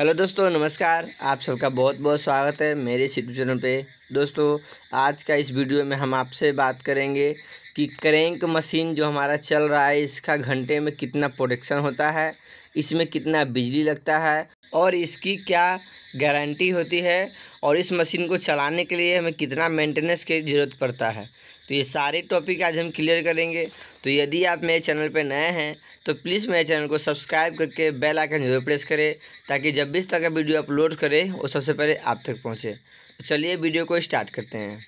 hello दोस्तों नमस्कार आप सबका बहुत बहुत स्वागत है मेरे यूट्यूब चैनल पे दोस्तों आज का इस वीडियो में हम आपसे बात करेंगे कि क्रैंक मशीन जो हमारा चल रहा है इसका घंटे में कितना प्रोडक्शन होता है इसमें कितना बिजली लगता है और इसकी क्या गारंटी होती है और इस मशीन को चलाने के लिए हमें कितना मेंटेनेंस की ज़रूरत पड़ता है तो ये सारे टॉपिक आज हम क्लियर करेंगे तो यदि आप मेरे चैनल पर नए हैं तो प्लीज़ मेरे चैनल को सब्सक्राइब करके बेल आइकन जरूर प्रेस करें ताकि जब भी इस तरह का वीडियो अपलोड करें वो सबसे पहले आप तक पहुँचे तो चलिए वीडियो को स्टार्ट करते हैं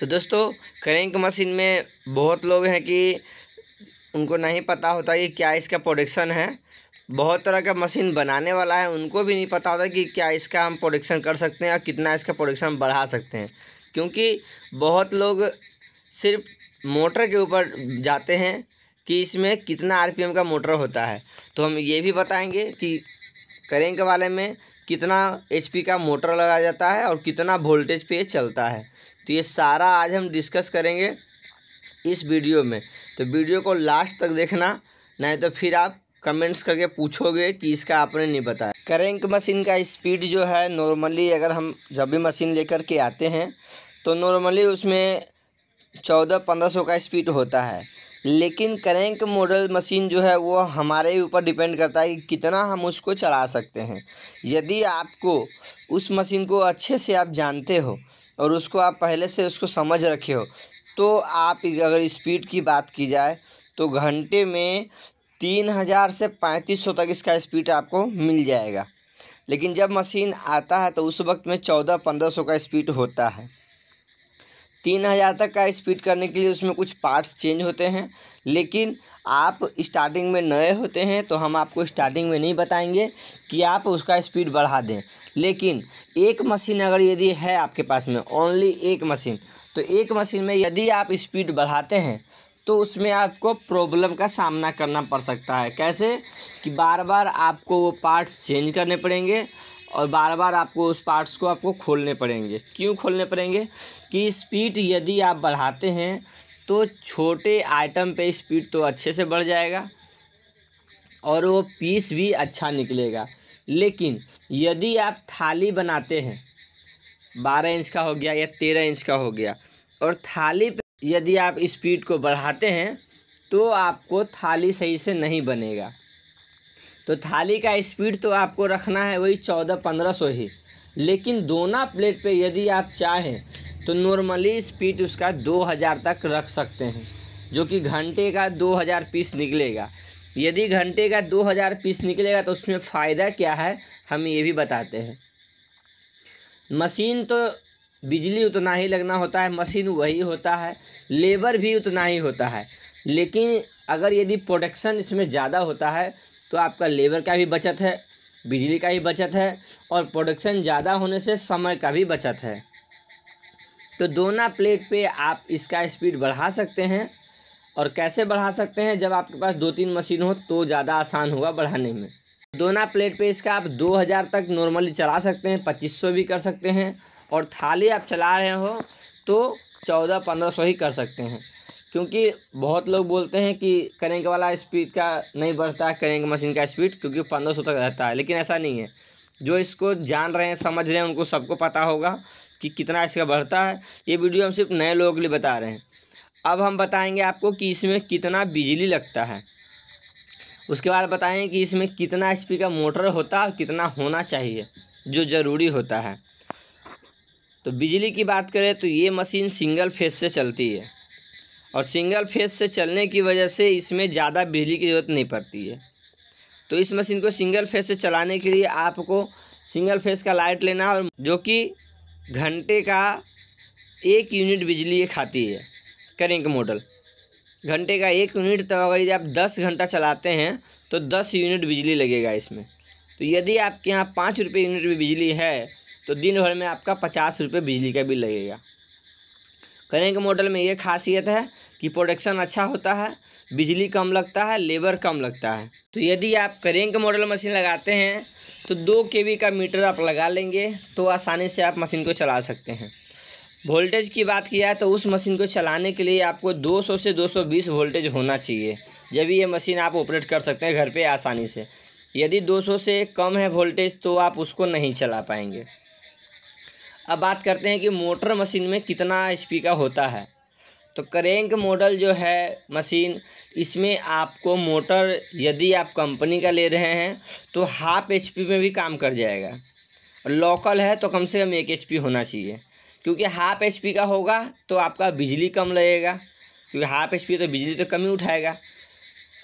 तो दोस्तों करेंट मशीन में बहुत लोग हैं कि उनको नहीं पता होता कि क्या इसका प्रोडक्शन है बहुत तरह का मशीन बनाने वाला है उनको भी नहीं पता होता कि क्या इसका हम प्रोडक्शन कर सकते हैं और कितना इसका प्रोडक्शन बढ़ा सकते हैं क्योंकि बहुत लोग सिर्फ मोटर के ऊपर जाते हैं कि इसमें कितना आरपीएम का मोटर होता है तो हम ये भी बताएंगे कि करेंक वाले में कितना एचपी का मोटर लगाया जाता है और कितना वोल्टेज पे चलता है तो ये सारा आज हम डिस्कस करेंगे इस वीडियो में तो वीडियो को लास्ट तक देखना नहीं तो फिर आप कमेंट्स करके पूछोगे कि इसका आपने नहीं बताया करेंक मशीन का स्पीड जो है नॉर्मली अगर हम जब भी मशीन लेकर के आते हैं तो नॉर्मली उसमें चौदह पंद्रह सौ का स्पीड होता है लेकिन करेंक मॉडल मशीन जो है वो हमारे ऊपर डिपेंड करता है कि कितना हम उसको चला सकते हैं यदि आपको उस मशीन को अच्छे से आप जानते हो और उसको आप पहले से उसको समझ रखे हो तो आप अगर स्पीड की बात की जाए तो घंटे में तीन हज़ार से पैंतीस सौ तक इसका स्पीड आपको मिल जाएगा लेकिन जब मशीन आता है तो उस वक्त में चौदह पंद्रह सौ का स्पीड होता है तीन हज़ार तक का स्पीड करने के लिए उसमें कुछ पार्ट्स चेंज होते हैं लेकिन आप स्टार्टिंग में नए होते हैं तो हम आपको स्टार्टिंग में नहीं बताएंगे कि आप उसका स्पीड बढ़ा दें लेकिन एक मशीन अगर यदि है आपके पास में ओनली एक मशीन तो एक मशीन में यदि आप स्पीड बढ़ाते हैं तो उसमें आपको प्रॉब्लम का सामना करना पड़ सकता है कैसे कि बार बार आपको वो पार्ट्स चेंज करने पड़ेंगे और बार बार आपको उस पार्ट्स को आपको खोलने पड़ेंगे क्यों खोलने पड़ेंगे कि स्पीड यदि आप बढ़ाते हैं तो छोटे आइटम पे स्पीड तो अच्छे से बढ़ जाएगा और वो पीस भी अच्छा निकलेगा लेकिन यदि आप थाली बनाते हैं बारह इंच का हो गया या तेरह इंच का हो गया और थाली पे यदि आप स्पीड को बढ़ाते हैं तो आपको थाली सही से नहीं बनेगा तो थाली का स्पीड तो आपको रखना है वही चौदह पंद्रह सौ ही लेकिन दोना प्लेट पे यदि आप चाहें तो नॉर्मली स्पीड उसका दो हज़ार तक रख सकते हैं जो कि घंटे का दो हज़ार पीस निकलेगा यदि घंटे का दो हज़ार पीस निकलेगा तो उसमें फ़ायदा क्या है हम ये भी बताते हैं मशीन तो बिजली उतना ही लगना होता है मशीन वही होता है लेबर भी उतना ही होता है लेकिन अगर यदि प्रोडक्शन इसमें ज़्यादा होता है तो आपका लेबर का भी बचत है बिजली का भी बचत है और प्रोडक्शन ज़्यादा होने से समय का भी बचत है तो दोना प्लेट पे आप इसका स्पीड बढ़ा सकते हैं और कैसे बढ़ा सकते हैं जब आपके पास दो तीन मशीन हो तो ज़्यादा आसान होगा बढ़ाने में दोना प्लेट पे इसका आप 2000 तक नॉर्मली चला सकते हैं 2500 भी कर सकते हैं और थाली आप चला रहे हो तो 14-1500 ही कर सकते हैं क्योंकि बहुत लोग बोलते हैं कि करेंग वाला स्पीड का नहीं बढ़ता है करेंग मशीन का स्पीड क्योंकि 1500 तक रहता है लेकिन ऐसा नहीं है जो इसको जान रहे हैं समझ रहे हैं उनको सबको पता होगा कि कितना इसका बढ़ता है ये वीडियो हम सिर्फ नए लोगों के लिए बता रहे हैं अब हम बताएंगे आपको कि इसमें कितना बिजली लगता है उसके बाद बताएंगे कि इसमें कितना एच का मोटर होता है और कितना होना चाहिए जो ज़रूरी होता है तो बिजली की बात करें तो ये मशीन सिंगल फेज से चलती है और सिंगल फेज से चलने की वजह से इसमें ज़्यादा बिजली की ज़रूरत नहीं पड़ती है तो इस मशीन को सिंगल फेज से चलाने के लिए आपको सिंगल फेज का लाइट लेना और जो कि घंटे का एक यूनिट बिजली खाती है करेंक मॉडल घंटे का एक यूनिट तो अगर यदि आप दस घंटा चलाते हैं तो दस यूनिट बिजली लगेगा इसमें तो यदि आपके यहाँ पाँच रुपये यूनिट भी बिजली है तो दिन भर में आपका पचास रुपये बिजली का बिल लगेगा करेंट मॉडल में ये खासियत है कि प्रोडक्शन अच्छा होता है बिजली कम लगता है लेबर कम लगता है तो यदि आप करेंट मॉडल मशीन लगाते हैं तो दो के का मीटर आप लगा लेंगे तो आसानी से आप मशीन को चला सकते हैं वोल्टेज की बात किया है तो उस मशीन को चलाने के लिए आपको 200 से 220 वोल्टेज होना चाहिए जब ये मशीन आप ऑपरेट कर सकते हैं घर पे आसानी से यदि 200 से कम है वोल्टेज तो आप उसको नहीं चला पाएंगे अब बात करते हैं कि मोटर मशीन में कितना एचपी का होता है तो करेंक मॉडल जो है मशीन इसमें आपको मोटर यदि आप कंपनी का ले रहे हैं तो हाफ एच में भी काम कर जाएगा और लोकल है तो कम से कम एक एच होना चाहिए क्योंकि हाफ एच का होगा तो आपका बिजली कम लगेगा क्योंकि हाफ एच तो बिजली तो कम ही उठाएगा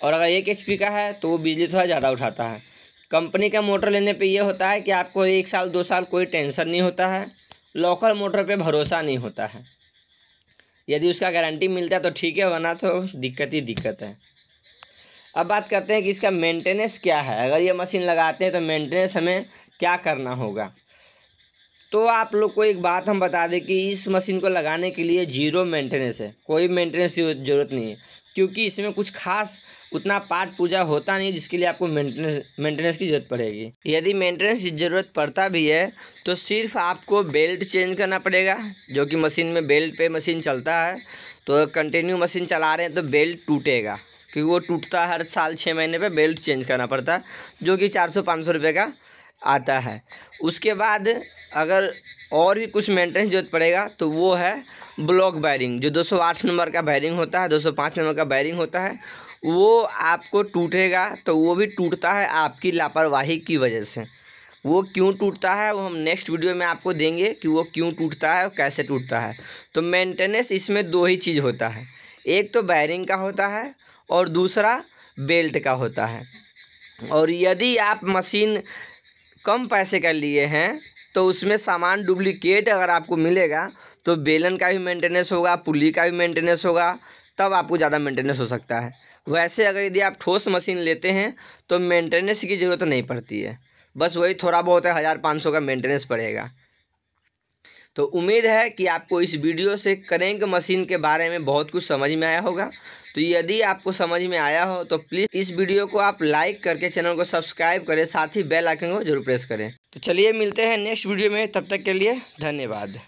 और अगर एक एच का है तो वो बिजली थोड़ा ज़्यादा उठाता है कंपनी का मोटर लेने पे ये होता है कि आपको एक साल दो साल कोई टेंशन नहीं होता है लोकल मोटर पे भरोसा नहीं होता है यदि उसका गारंटी मिलता है तो ठीक है वरना तो दिक्कत ही दिक्कत है अब बात करते हैं कि इसका मेंटेनेंस क्या है अगर ये मशीन लगाते हैं तो मेंटेनेंस हमें क्या करना होगा तो आप लोग को एक बात हम बता दें कि इस मशीन को लगाने के लिए जीरो मेंटेनेंस है कोई मेंटेनेंस की ज़रूरत नहीं है क्योंकि इसमें कुछ खास उतना पाठ पूजा होता नहीं जिसके लिए आपको मेंटेनेंस मेंटेनेंस की ज़रूरत पड़ेगी यदि मेंटेनेंस की ज़रूरत पड़ता भी है तो सिर्फ आपको बेल्ट चेंज करना पड़ेगा जो कि मशीन में बेल्ट पे मशीन चलता है तो कंटिन्यू मशीन चला रहे हैं तो बेल्ट टूटेगा क्योंकि वो टूटता हर साल छः महीने पर बेल्ट चेंज करना पड़ता है जो कि चार सौ पाँच सौ रुपये का आता है उसके बाद अगर और भी कुछ मेंटेनेंस जरूरत पड़ेगा तो वो है ब्लॉक बैरिंग जो 208 नंबर का बैरिंग होता है 205 नंबर का बैरिंग होता है वो आपको टूटेगा तो वो भी टूटता है आपकी लापरवाही की वजह से वो क्यों टूटता है वो हम नेक्स्ट वीडियो में आपको देंगे कि वो क्यों टूटता है और कैसे टूटता है तो मेंटेनेंस इसमें दो ही चीज़ होता है एक तो बैरिंग का होता है और दूसरा बेल्ट का होता है और यदि आप मशीन कम पैसे का लिए हैं तो उसमें सामान डुप्लीकेट अगर आपको मिलेगा तो बेलन का भी मेंटेनेंस होगा पुली का भी मेंटेनेंस होगा तब आपको ज़्यादा मेंटेनेंस हो सकता है वैसे अगर यदि आप ठोस मशीन लेते हैं तो मेंटेनेंस की ज़रूरत तो नहीं पड़ती है बस वही थोड़ा बहुत है हज़ार पाँच सौ का मेंटेनेंस पड़ेगा तो उम्मीद है कि आपको इस वीडियो से करेंग मशीन के बारे में बहुत कुछ समझ में आया होगा तो यदि आपको समझ में आया हो तो प्लीज़ इस वीडियो को आप लाइक करके चैनल को सब्सक्राइब करें साथ ही बेल आइकन को जरूर प्रेस करें तो चलिए मिलते हैं नेक्स्ट वीडियो में तब तक के लिए धन्यवाद